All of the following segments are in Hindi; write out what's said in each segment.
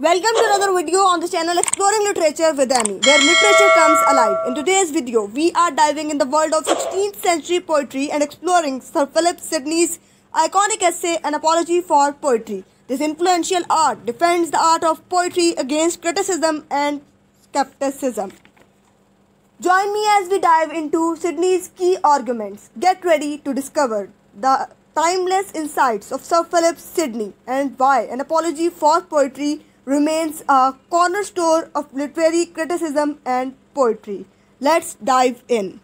Welcome to another video on the channel Exploring Literature with Amy, where literature comes alive. In today's video, we are diving in the world of 16th century poetry and exploring Sir Philip Sidney's iconic essay, An Apology for Poetry. This influential art defends the art of poetry against criticism and skepticism. Join me as we dive into Sidney's key arguments. Get ready to discover the timeless insights of Sir Philip Sidney and why an apology for poetry remains a cornerstone of literary criticism and poetry. Let's dive in.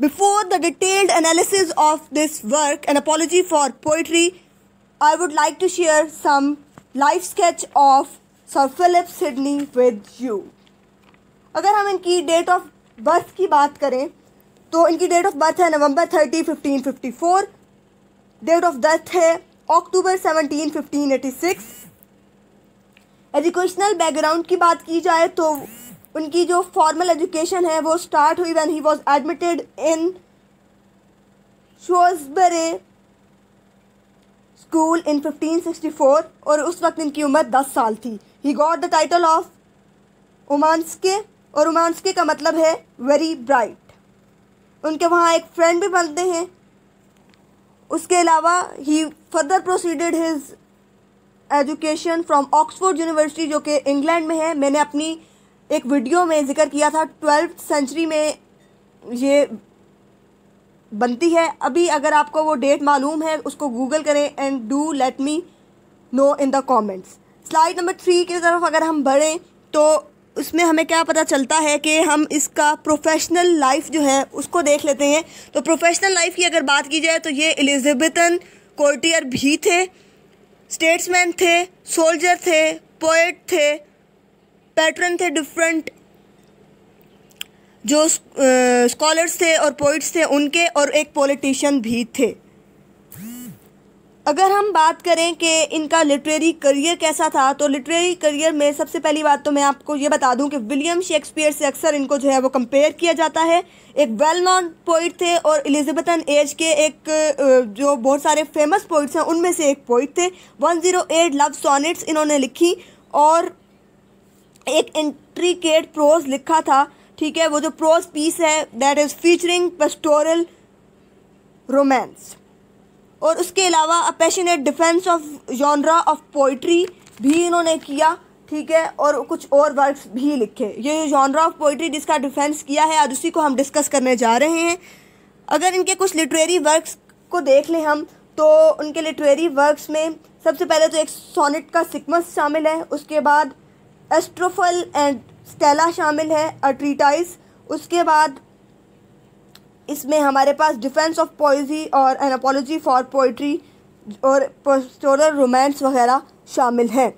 Before the detailed analysis of this work, an apology for poetry, I would like to share some life sketch of sir Philip Sidney with you अगर हम इनकी डेट ऑफ बर्थ की बात करें तो इनकी डेट ऑफ बर्थ है November thirty fifteen fifty four date of death है अक्टूबर 17, 1586 एजुकेशनल बैकग्राउंड की बात की जाए तो उनकी जो फॉर्मल एजुकेशन है वो स्टार्ट हुई when he was admitted in Shrewsbury school in 1564 और उस वक्त इनकी उम्र 10 साल थी he got the title of उमानस्के और उमानस्के का मतलब है वेरी ब्राइट उनके वहाँ एक फ्रेंड भी बनते हैं उसके अलावा he further proceeded his education from Oxford University जो कि इंग्लैंड में है मैंने अपनी एक वीडियो में जिक्र किया था ट्वेल्थ सेंचुरी में ये बनती है अभी अगर आपको वो डेट मालूम है उसको गूगल करें and do let me know in the comments slide number three की तरफ अगर हम बढ़ें तो उसमें हमें क्या पता चलता है कि हम इसका प्रोफेशनल लाइफ जो है उसको देख लेते हैं तो प्रोफेशनल लाइफ की अगर बात की जाए तो ये एलिजबेथन कोर्टियर भी थे स्टेट्समैन थे सोल्जर थे पोइट थे पैटर्न थे डिफरेंट जो स्कॉलर्स uh, थे और पोइट्स थे उनके और एक पॉलिटिशियन भी थे अगर हम बात करें कि इनका लिटरेरी करियर कैसा था तो लिटरेरी करियर में सबसे पहली बात तो मैं आपको ये बता दूं कि विलियम शेक्सपियर से अक्सर इनको जो है वो कंपेयर किया जाता है एक वेल नॉन पोइट थे और एलिजबेथन एज के एक जो बहुत सारे फेमस पोइट्स हैं उनमें से एक पोइट थे 108 लव सोनेट्स इन्होंने लिखी और एक इंट्रीकेट प्रोज लिखा था ठीक है वो जो प्रोज पीस है that is featuring pastoral romance और उसके अलावा a passionate defence of genre of poetry भी इन्होंने किया ठीक है और कुछ और वर्क्स भी लिखे ये जॉनरा ऑफ पोइट्री जिसका डिफेंस किया है आज उसी को हम डिस्कस करने जा रहे हैं अगर इनके कुछ लिटरेरी वर्क्स को देख लें हम तो उनके लिटरेरी वर्क्स में सबसे पहले तो एक सोनेट का सिकमस शामिल है उसके बाद एस्ट्रोफल एंड स्टेला शामिल है अट्रीटाइज उसके बाद इसमें हमारे पास डिफेंस ऑफ पोइजी और एनापोलॉजी फॉर पोइट्री और पोस्टोरल रोमांस वगैरह शामिल हैं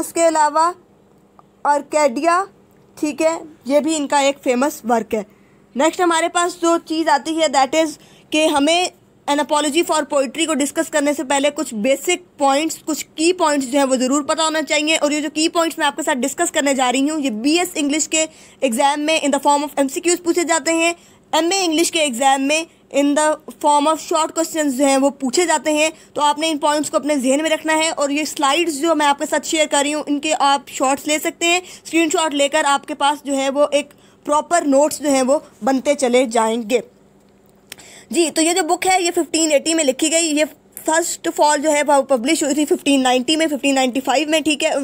उसके अलावा आर्केडिया ठीक है ये भी इनका एक फेमस वर्क है नेक्स्ट हमारे पास जो चीज़ आती है दैट इज़ कि हमें एन अपोलॉजी फॉर पोइट्री को डिस्कस करने से पहले कुछ बेसिक पॉइंट्स कुछ की पॉइंट्स जो है वो ज़रूर पता होना चाहिए और ये जो की पॉइंट्स मैं आपके साथ डिस्कस करने जा रही हूँ ये बी एस इंग्लिश के एग्ज़ाम में in the form of M C Qs पूछे जाते हैं एम ए इंग्लिश के एग्ज़ाम में in the form of short question जो हैं वो पूछे जाते हैं तो आपने इन पॉइंट्स को अपने जहन में रखना है और ये स्लाइड्स जो मैं आपके साथ शेयर कर रही हूँ इनके आप शॉर्ट्स ले सकते हैं स्क्रीनशॉट लेकर आपके पास जो है वो एक प्रॉपर नोट्स जो हैं वो बनते चले जाएंगे जी तो ये जो बुक है ये फ़िफ्टीन एटी में लिखी गई ये फर्स्ट ऑफ ऑल जो है पब्लिश हुई थी फिफ्टीन नाइन्टी में फ़िफ्टीन फाइव में ठीक है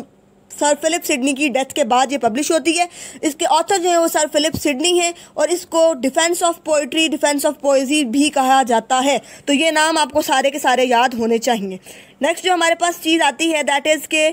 सर फिलिप सिडनी की डेथ के बाद ये पब्लिश होती है इसके ऑथर जो है वो सर फिलिप सिडनी हैं और इसको defence of poetry defence of poesy भी कहा जाता है तो ये नाम आपको सारे के सारे याद होने चाहिए नेक्स्ट जो हमारे पास चीज़ आती है दैट इज़ के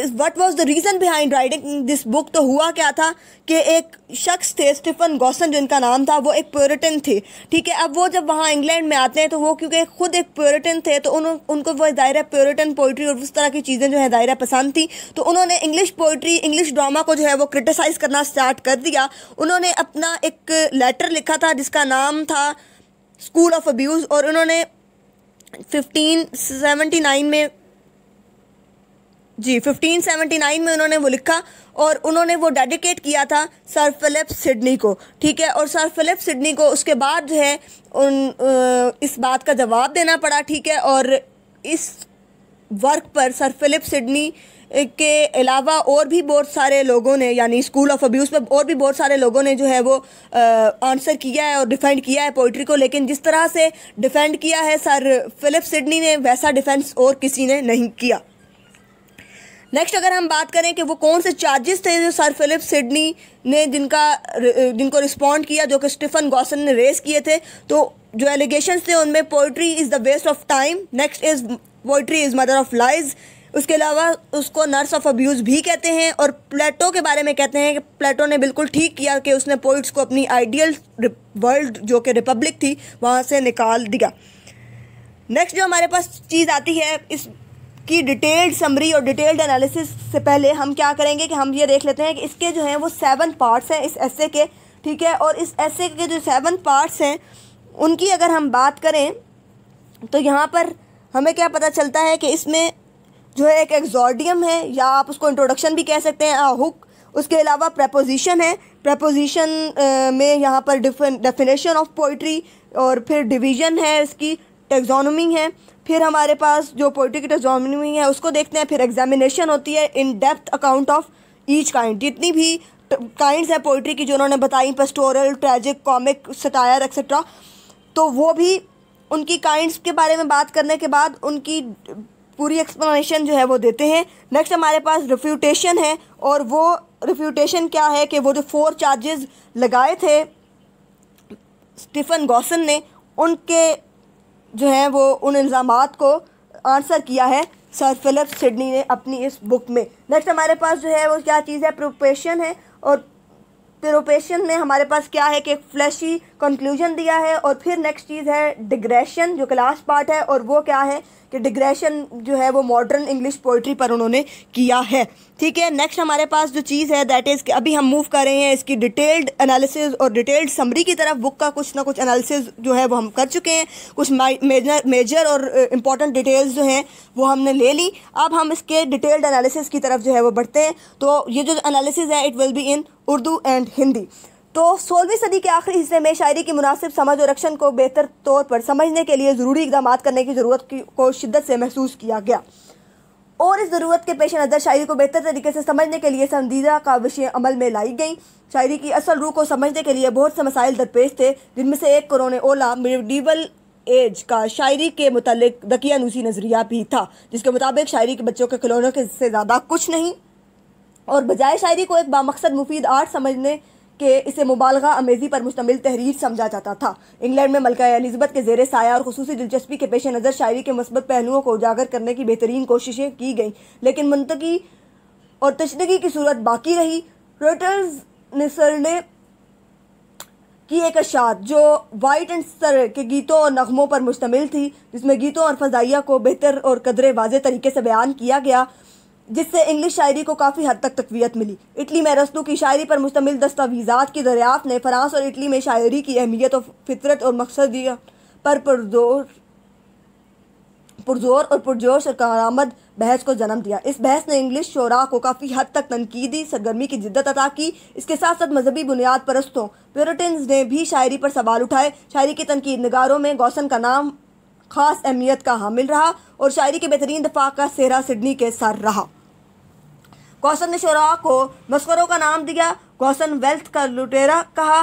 what was the reason behind writing this book तो हुआ क्या था कि एक शख्स थे स्टीफन गौसन जिनका नाम था वो एक प्योरिटन थे ठीक है अब वो जब वहाँ इंग्लैंड में आते हैं तो वो क्योंकि खुद एक प्योरिटन थे तो उन, उनको वो दायरा प्योरिटन पोइट्री और उस तरह की चीज़ें जो है दायरा पसंद थी तो उन्होंने इंग्लिश पोइट्री इंग्लिश ड्रामा को जो है वो क्रिटिसाइज़ करना स्टार्ट कर दिया उन्होंने अपना एक लेटर लिखा था जिसका नाम था स्कूल ऑफ अब्यूज़ और उन्होंने फिफ्टीन सेवेंटी नाइन में जी 1579 में उन्होंने वो लिखा और उन्होंने वो डेडिकेट किया था सर फिलिप सिडनी को ठीक है और सर फिलिप सिडनी को उसके बाद जो है उन इस बात का जवाब देना पड़ा ठीक है और इस वर्क पर सर फिलिप सिडनी के अलावा और भी बहुत सारे लोगों ने यानी स्कूल ऑफ अब्यूज़ पर और भी बहुत सारे लोगों ने जो है वो आंसर किया है और डिफेंड किया है पोइट्री को लेकिन जिस तरह से डिफेंड किया है सर फिलिप सिडनी ने वैसा डिफेंस और किसी ने नहीं किया नेक्स्ट अगर हम बात करें कि वो कौन से चार्जेस थे जो सर फिलिप सिडनी ने जिनका जिनको रिस्पॉन्ड किया जो कि स्टीफन गौसन ने रेस किए थे तो जो एलिगेशन थे उनमें poetry is the waste of time next is poetry is mother of lies उसके अलावा उसको नर्स ऑफ अब्यूज़ भी कहते हैं और प्लेटो के बारे में कहते हैं कि प्लेटो ने बिल्कुल ठीक किया कि उसने पोइट्स को अपनी आइडियल वर्ल्ड जो कि रिपब्लिक थी वहाँ से निकाल दिया नेक्स्ट जो हमारे पास चीज़ आती है इस की डिटेल्ड समरी और डिटेल्ड एनालिसिस से पहले हम क्या करेंगे कि हम ये देख लेते हैं कि इसके जो हैं वो सेवन पार्ट्स हैं इस एसे के ठीक है और इस एसे के जो सेवन पार्ट्स हैं उनकी अगर हम बात करें तो यहाँ पर हमें क्या पता चलता है कि इसमें जो है एक एक्जॉर्डियम है या आप उसको इंट्रोडक्शन भी कह सकते हैं हुक उसके अलावा प्रपोजिशन है प्रपोजिशन में यहाँ पर डेफिनेशन ऑफ पोइट्री और फिर डिवीजन है इसकी टेक्जोनोमी है फिर हमारे पास जो पोइट्री की हुई है उसको देखते हैं फिर एग्जामिनेशन होती है in depth account of each kind जितनी भी काइंड्स हैं पोइट्री की जो उन्होंने बताई pastoral tragic comic satire etcetera तो वो भी उनकी काइंड्स के बारे में बात करने के बाद उनकी पूरी एक्सप्लेनेशन जो है वो देते हैं नेक्स्ट हमारे पास रिफ्यूटेशन है और वो रिफ्यूटेशन क्या है कि वो जो फोर चार्जेस लगाए थे स्टीफन गॉसन ने उनके जो हैं वो उन इल्ज़ाम को आंसर किया है सर फिलिप सिडनी ने अपनी इस बुक में नेक्स्ट हमारे पास जो है वो क्या चीज़ है प्रोपेशन है और प्रोपेशन में हमारे पास क्या है कि एक फ्लैशी कंक्लूजन दिया है और फिर नेक्स्ट चीज़ है डिग्रेशन जो कि लास्ट पार्ट है और वो क्या है कि डिग्रेशन जो है वो मॉडर्न इंग्लिश पोइट्री पर उन्होंने किया है ठीक है नेक्स्ट हमारे पास जो चीज़ है दैट इज़ कि अभी हम मूव कर रहे हैं इसकी डिटेल्ड एनालिसिस और डिटेल्ड समरी की तरफ बुक का कुछ ना कुछ एनालिसिस जो है वो हम कर चुके हैं कुछ मेजर मेजर और इम्पॉर्टेंट डिटेल्स जो हैं वो हमने ले ली अब हम इसके डिटेल्ड एनालिसिस की तरफ जो है वो बढ़ते हैं तो ये जो एनालिसिस है it will be in Urdu and Hindi तो सोलहवीं सदी के आखिरी हिस्से में शायरी की मुनासिब समझ और रक्षण को बेहतर तौर पर समझने के लिए ज़रूरी इकदाम करने की ज़रूरत को शिद्दत से महसूस किया गया और इस ज़रूरत के पेश नज़र शायरी को बेहतर तरीके से समझने के लिए संदीदा काविशें अमल में लाई गई शायरी की असल रूह को समझने के लिए बहुत से मसाइल दरपेश थे जिनमें से एक करोने ओला मिडिवल एज का शायरी के मतलब दकियानूसी नज़रिया भी था जिसके मुताबिक शायरी के बच्चों के खिलौनों के से ज़्यादा कुछ नहीं और बजाय शायरी को एक बामकसद मुफीद आर्ट समझने कि इसे मुबालगा अमेजी पर मुश्तमिल तहरीर समझा जाता था इंग्लैंड में मलका एलिजबत के जेर साया और खसूस दिलचस्पी के पेश नज़र शायरी के मस्बत पहलुओं को उजागर करने की बेहतरीन कोशिशें की गईं लेकिन मनतकी और तशदगी की सूरत बाकी रही रोटर्स ने की एक अशात जो वाइट एंड सर के गीतों और नगमों पर मुश्तमिल थी जिसमें गीतों और फजाइया को बेहतर और कदरे वाज तरीके से बयान किया गया जिससे इंग्लिश शायरी को काफ़ी हद तक तकवीत मिली इटली में रस्तू की शायरी पर मुश्तमिल दस्तावीजा की दरियाफ़ ने फ़्रांस और इटली में शायरी की अहमियत और फितरत और मकसद पर पुरजोर पुरजोर और पुरजोश और कारामद बहस को जन्म दिया इस बहस ने इंग्लिश शोरा को काफ़ी हद तक तनकीदी सरगर्मी की जिद्दत अदा की इसके साथ साथ मजहबी बुनियाद परस्तों प्योरटन ने भी शायरी पर सवाल उठाए शायरी के तनकीद नगारों में गौसन का नाम खास अहमियत का हामिल रहा और शायरी के बेहतरीन दफा का सेहरा सिडनी के सर रहा कौशन ने शुरा को मस्करों का नाम दिया कौशन वेल्थ का लुटेरा कहा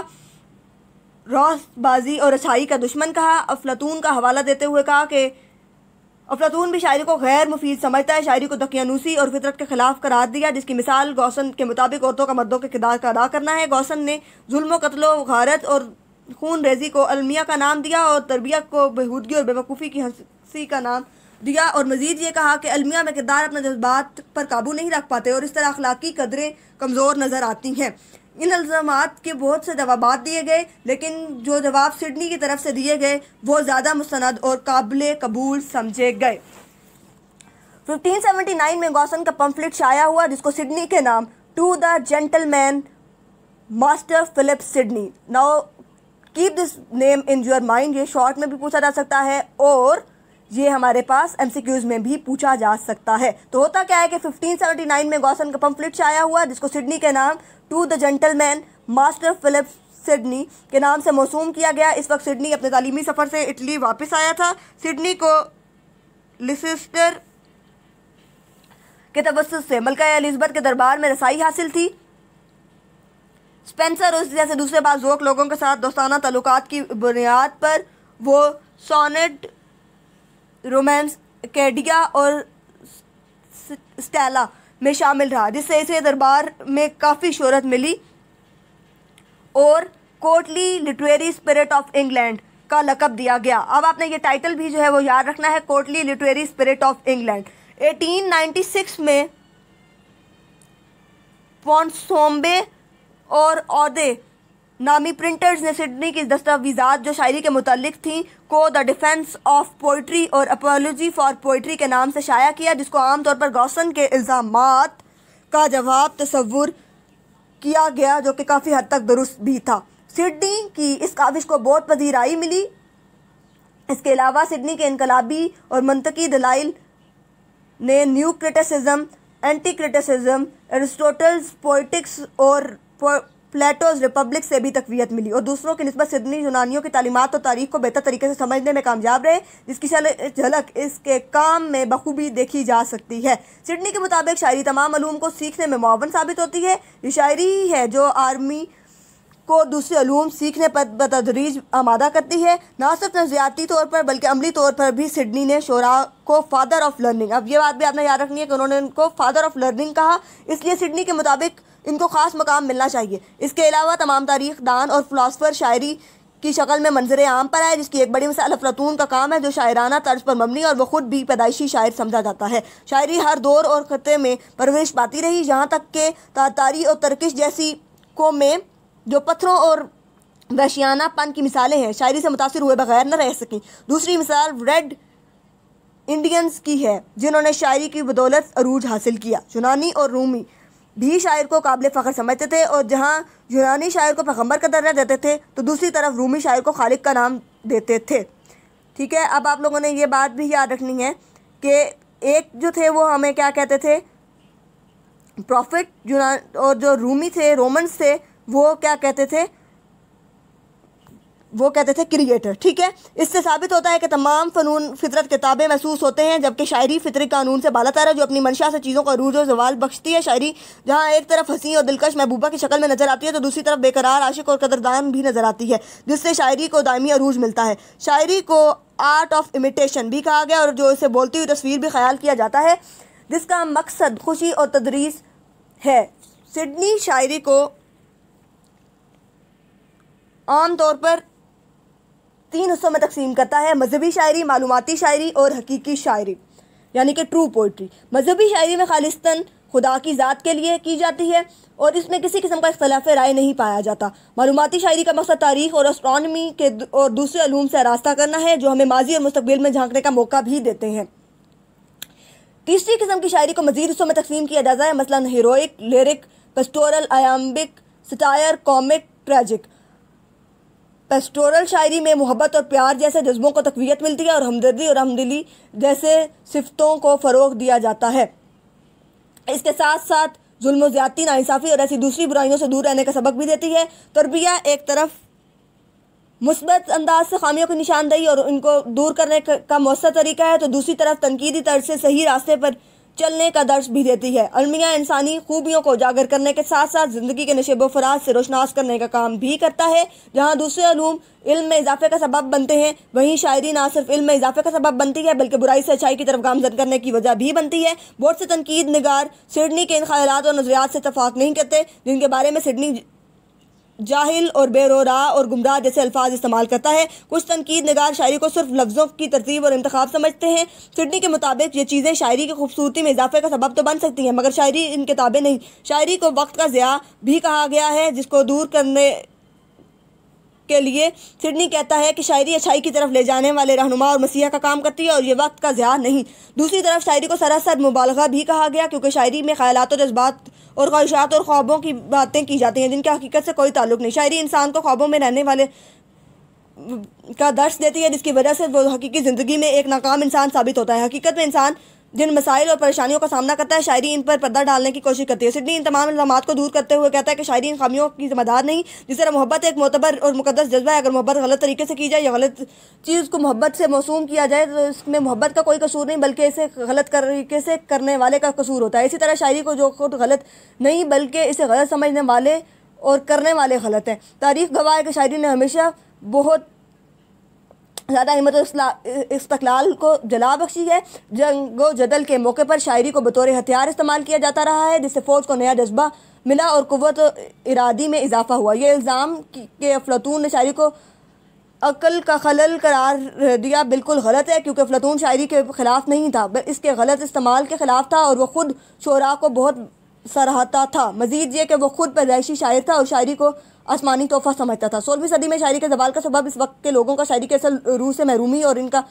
रौसबाजी और अच्छाई का दुश्मन कहा अफलातून का हवाला देते हुए कहा कि अफलातून भी शायरी को गैर मुफीद समझता है शायरी को दकियानूसी और फितरत के खिलाफ करार दिया जिसकी मिसाल गौसन के मुताबिक औरतों का मर्दों के किरदार का अदा करना है गौसन ने जुल्म कत्लो गारत और खून रेजी को अलमिया का नाम दिया और तरबिया को बेहूदगी और बेवकूफ़ी की हंसी का नाम दिया और मजीद ये कहा कि अलमिया में किरदार अपने जज्बात पर काबू नहीं रख पाते और इस तरह अखलाकी कदरें कमज़ोर नज़र आती हैं इन इल्ज़ाम के बहुत से जवाब दिए गए लेकिन जो जवाब सिडनी की तरफ से दिए गए वो ज़्यादा मुस्ंद और काबिल कबूल समझे गए 1579 में गौसन का पम्फलेट शाया हुआ जिसको सिडनी के नाम to the gentleman master Philip Sidney now keep this name in your mind ये शॉर्ट में भी पूछा जा सकता है और ये हमारे पास एम में भी पूछा जा सकता है तो होता क्या है कि 1579 में गौसन का पंपलेट छाया हुआ जिसको सिडनी के नाम to the gentleman master Philip Sidney के नाम से मौसूम किया गया इस वक्त सिडनी अपने तालीमी सफ़र से इटली वापस आया था सिडनी को लिसिस्टर के तवस्त से मलका एलिजबथ के दरबार में रसाई हासिल थी स्पेंसर उस जैसे दूसरे से दूसरे बाजोक लोगों के साथ दोस्ताना तल्लुकात की बुनियाद पर वो सोनेट रोमांस कैडिया और स्टेला में शामिल रहा जिससे इसे दरबार में काफ़ी शहरत मिली और courtly literary spirit of England का लकब दिया गया अब आपने ये टाइटल भी जो है वो याद रखना है courtly literary spirit of England 1896 में पॉन्सोम्बे और अहदे नामी प्रिंटर्स ने सिडनी की दस्तावीज़ात जो शायरी के मतलब थी को द डिफेंस ऑफ पोइट्री और अपोलोजी फॉर पोइट्री के नाम से शाया किया जिसको आमतौर पर गौसन के इल्ज़ाम का जवाब तस्वुर किया गया जो कि काफ़ी हद तक दुरुस्त भी था सिडनी की इस काविश को बहुत पजीराई मिली इसके अलावा सिडनी के इनकलाबी और मनतकी दलाइल ने new criticism anti criticism Aristotle's poetics और प्लेटोज रिपब्लिक से भी तकवीत मिली और दूसरों की नस्बत सिडनी यूनानियों की तालीमत और तारीख को बेहतर तरीके से समझने में कामयाब रहे जिसकी झलक इसके काम में बखूबी देखी जा सकती है सिडनी के मुताबिक शायरी तमाम अलूम को सीखने में मावन साबित होती है ये शायरी है जो आर्मी को दूसरे अलूम सीखने पर बतदरीज आमादा करती है ना सिर्फ नजरियाती तौर पर बल्कि अमली तौर पर भी सिडनी ने शोरा को फादर ऑफ लर्निंग अब ये बात भी आपने याद रखनी है कि उन्होंने उनको फादर ऑफ लर्निंग कहा इसलिए सिडनी के मुताबिक इनको ख़ास मकाम मिलना चाहिए इसके अलावा तमाम तारीख दान और फ़िलासफ़र शायरी की शक्ल में मंजर आम पर आए जिसकी एक बड़ी मिसाल अफलातून का काम है जो शायराना तर्ज पर मबनी और वह खुद भी पैदाइशी शायर समझा जाता है शायरी हर दौर और ख़त्े में परवरिश पाती रही जहाँ तक के तातारी और तरकश जैसी को में जो पत्थरों और वैशियाना पन की मिसालें हैं शायरी से मुतासर हुए बगैर न रह सकें दूसरी मिसाल रेड इंडियंस की है जिन्होंने शायरी की बदौलत अरूज हासिल किया यूनानी और रूमी भी शायर को काबिल फ़ख्र समझते थे और जहाँ यूनानी शायर को पैगम्बर का दर्जा देते थे तो दूसरी तरफ रूमी शायर को खालिद का नाम देते थे ठीक है अब आप लोगों ने ये बात भी याद रखनी है कि एक जो थे वो हमें क्या कहते थे प्रॉफिट यूनान और जो रूमी थे रोमन्स थे वो क्या कहते थे वो कहते थे क्रिएटर ठीक है इससे साबित होता है कि तमाम फ़नून फितरत किताबें महसूस होते हैं जबकि शायरी फितरी कानून से बाला है जो अपनी मंशा से चीज़ों का रूज और जवाल बख्शती है शायरी जहाँ एक तरफ हंसी और दिलकश महबूबा की शक्ल में नजर आती है तो दूसरी तरफ बेकरार आशिक और कदरदान भी नजर आती है जिससे शायरी को दायमी अरूज मिलता है शायरी को आर्ट ऑफ इमिटेशन भी कहा गया और जो इसे बोलती हुई तस्वीर भी ख्याल किया जाता है जिसका मकसद खुशी और तदरीस है सिडनी शायरी को आमतौर पर तीन हिस्सों में तकसीम करता है मजहबी शायरी मालूमती शायरी और हकीकी शायरी यानी कि ट्रू पोइट्री मजहबी शायरी में खालिस्तन खुदा की ज़ात के लिए की जाती है और इसमें किसी किस्म का अख्तलाफ राय नहीं पाया जाता मालूमती शायरी का मकसद तारीख और एस्ट्रॉनमी के और दूसरे अलूम से रास्ता करना है जो हमें माजी और मुस्तबिल में झांकने का मौका भी देते हैं तीसरी किस्म की शायरी को मजीद हिस्सों में तकसीम किया जाता है मसला heroic lyric pastoral iambic satire comic tragic pastoral शायरी में मोहब्बत और प्यार जैसे जज्बों को तकवीत मिलती है और हमदर्दी और हमदिली जैसे सिफतों को फ़रोग दिया जाता है इसके साथ साथ जुल्म ज़्यादती नासाफ़ी और ऐसी दूसरी बुराइयों से दूर रहने का सबक भी देती है तरबिया एक तरफ मुस्बत अंदाज से खामियों की निशानदेही और उनको दूर करने का मौसर तरीका है तो दूसरी तरफ तनकीदी तर्ज से सही रास्ते पर चलने का दर्श भी देती है अलमिया इंसानी खूबियों को उजागर करने के साथ साथ ज़िंदगी के नशेब फराज से रोशनास करने का काम भी करता है जहाँ दूसरे अलूम इल्म में इजाफे का सबब बनते हैं वहीं शायरी ना सिर्फ इल्म में इजाफे का सबब बनती है बल्कि बुराई से अच्छाई की तरफ गामजन करने की वजह भी बनती है बोर्ड से तनकीद नगार सिडनी के इन ख्याल और नजरियात से इतफाक़ नहीं करते जिनके बारे में सिडनी जाहिल और बेरोरा और गुमराह जैसे अल्फाज इस्तेमाल करता है कुछ तनकीद नगार शायरी को सिर्फ लफ्ज़ों की तरतीब और इंतखब समझते हैं सिडनी के मुताबिक ये चीज़ें शायरी की खूबसूरती में इजाफे का सबब तो बन सकती हैं मगर शायरी इन किताबें नहीं शायरी को वक्त का ज़्या भी कहा गया है जिसको दूर करने के लिए सिडनी कहता है कि शायरी अच्छाई की तरफ ले जाने वाले रहनुमा और मसीहा का काम करती है और ये वक्त का ज़्यादा नहीं दूसरी तरफ शायरी को सरासर मुबालगा भी कहा गया क्योंकि शायरी में ख्यालात और जज्बात और ख्वाहिशात और ख्वाबों की बातें की जाती हैं जिनके हकीकत से कोई ताल्लुक नहीं शायरी इंसान को ख्वाबों में रहने वाले का दर्श देती है जिसकी वजह से वो हकीकी ज़िंदगी में एक नाकाम इंसान साबित होता है हकीकत में इंसान जिन मसाइल और परेशानियों का सामना करता है शायरी इन पर पर्दा डालने की कोशिश करती है सिडनी इन तमाम इल्जाम को दूर करते हुए कहता है कि शायरी इन खामियों की जिम्मेदार नहीं जिस तरह मोहब्बत एक मोतबर और मुकदस जज्बा है अगर मोहब्बत गलत तरीके से की जाए या गलत चीज़ को मोहब्बत से मौसूम किया जाए तो इसमें मोहब्बत का कोई कसूर नहीं बल्कि इसे गलत तरीके से करने वाले का कसूर होता है इसी तरह शायरी को जो खुद गलत नहीं बल्कि इसे गलत समझने वाले और करने वाले गलत हैं तारीख गवाह है कि शायरी ने हमेशा बहुत ज़्यादा हिम्मत इस्तलाल को जला बख्शी है जंग जदल के मौके पर शायरी को बतौर हथियार इस्तेमाल किया जाता रहा है जिससे फ़ौज को नया जज्बा मिला और कुत इरादी में इजाफा हुआ ये इल्ज़ाम के अफलतून ने शायरी को अकल का खलल करार दिया बिल्कुल गलत है क्योंकि अफलतून शायरी के ख़िलाफ़ नहीं था इसके गलत इस्तेमाल के ख़िलाफ़ था और वह ख़ुद शरा को बहुत सराहता था मज़ीद ये कि वह ख़ुद पैदाइशी शायर था और शायरी को आसमानी तोहफा समझता था सोलहवीं सदी में शायरी के जवाल का सबब इस वक्त के लोगों का शायरी के असल रूह से महरूमी और इनका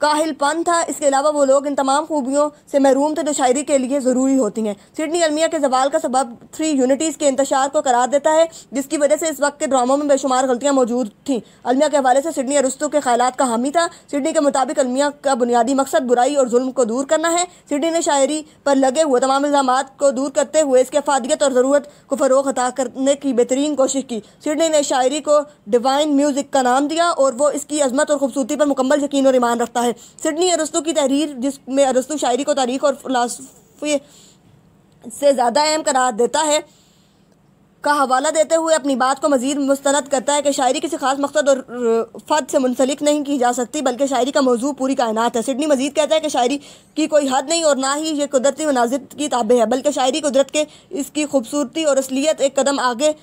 काहिलपन था इसके अलावा वो लोग इन तमाम खूबियों से महरूम थे जो शायरी के लिए ज़रूरी होती हैं सिडनी अलमिया के जवाल का सबब थ्री यूनिटीज़ के इंतशार को करार देता है जिसकी वजह से इस वक्त के ड्रामों में बेशुमार गलतियाँ मौजूद थीं अलमिया के हवाले से सिडनी अरस्तु के ख्याल का हामी था सिडनी के मुताबिक अलमिया का बुनियादी मकसद बुराई और जुल्म को दूर करना है सिडनी ने शायरी पर लगे हुए तमाम इल्ज़ाम को दूर करते हुए इसके अफादियत और ज़रूरत को फ़रोग अता करने की बेहतरीन कोशिश की सिडनी ने शायरी को डिवाइन म्यूज़िक का नाम दिया और वो इसकी अजमत और खूबसूरती पर मुकम्मल यकीन और ईमान रखता है है सिडनी अरस्तु की तहरीर जिसमें अरस्तु शायरी को तारीख और फलासफे से ज़्यादा अहम करार देता है का हवाला देते हुए अपनी बात को मजीद मुस्तरद करता है कि शायरी किसी खास मकसद और फ़र्द से मुंसलिक नहीं की जा सकती बल्कि शायरी का मौजू पूरी कायनात है सिडनी मजीद कहता है कि शायरी की कोई हद नहीं और ना ही ये कुदरती मनाजिर की ताबे है बल्कि शायरी कुदरत के इसकी खूबसूरती और असलियत एक कदम आगे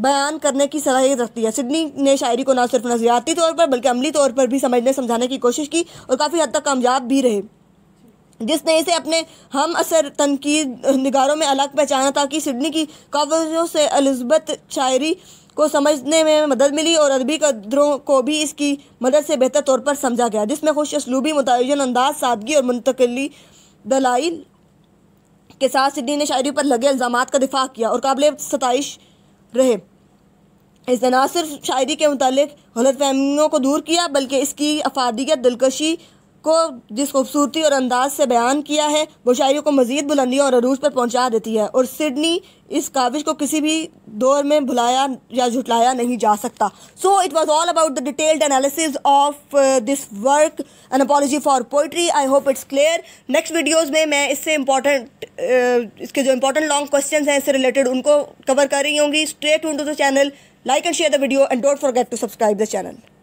बयान करने की सलाहियत रखती है सिडनी ने शायरी को ना सिर्फ नजरियाती तौर पर बल्कि अमली तौर पर भी समझने समझाने की कोशिश की और काफ़ी हद तक कामयाब भी रहे जिसने इसे अपने हम असर तनकीद निगारों में अलग पहचाना ताकि सिडनी की कावजों से अलिजबत शायरी को समझने में मदद मिली और अदबी कदरों को भी इसकी मदद से बेहतर तौर पर समझा गया जिसमें खुश असलूबी मुतन अंदाज सादगी और मुंतकली दलाइल के साथ सिडनी ने शायरी पर लगे इल्ज़ाम का दिफा किया और काबिल सतश रहे इस ना सिर्फ शायरी के मतलब गलत फहमियों को दूर किया बल्कि इसकी अफादियत दिलकशी को जिस खूबसूरती और अंदाज से बयान किया है वो शायरी को मज़ीद बुलंदियों और अरूज पर पहुंचा देती है और सिडनी इस काविश को किसी भी दौर में भुलाया या झुटलाया नहीं जा सकता so it was all about the detailed analysis of this work an apology for poetry I hope it's clear next videos में मैं इससे इंपॉर्टेंट uh, इसके जो इंपॉर्टेंट लॉन्ग क्वेश्चन हैं इससे रिलेटेड उनको कवर कर रही होंगी straight to the channel like and share the video and don't forget to subscribe the channel